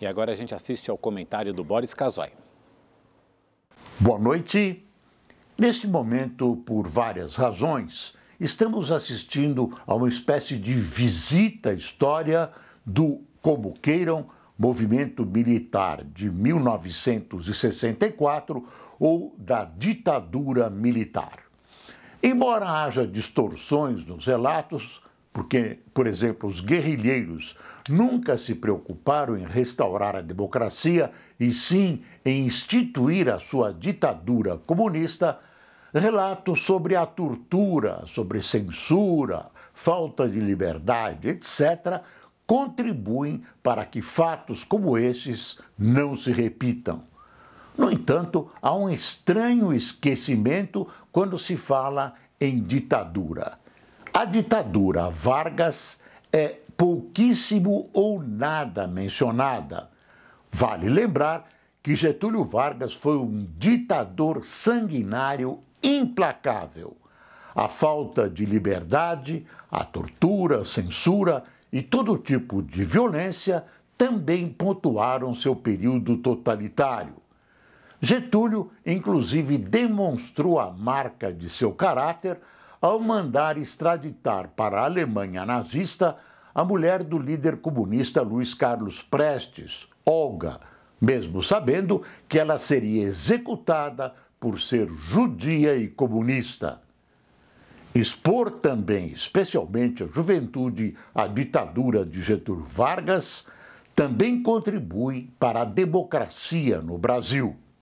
E agora a gente assiste ao comentário do Boris Casoy. Boa noite. Neste momento, por várias razões, estamos assistindo a uma espécie de visita à história do, como queiram, movimento militar de 1964 ou da ditadura militar. Embora haja distorções nos relatos, porque, por exemplo, os guerrilheiros nunca se preocuparam em restaurar a democracia e sim em instituir a sua ditadura comunista, relatos sobre a tortura, sobre censura, falta de liberdade, etc., contribuem para que fatos como esses não se repitam. No entanto, há um estranho esquecimento quando se fala em ditadura. A ditadura Vargas é pouquíssimo ou nada mencionada. Vale lembrar que Getúlio Vargas foi um ditador sanguinário implacável. A falta de liberdade, a tortura, censura e todo tipo de violência também pontuaram seu período totalitário. Getúlio, inclusive, demonstrou a marca de seu caráter ao mandar extraditar para a Alemanha nazista a mulher do líder comunista Luiz Carlos Prestes, Olga, mesmo sabendo que ela seria executada por ser judia e comunista. Expor também, especialmente a juventude, à ditadura de Getúlio Vargas também contribui para a democracia no Brasil.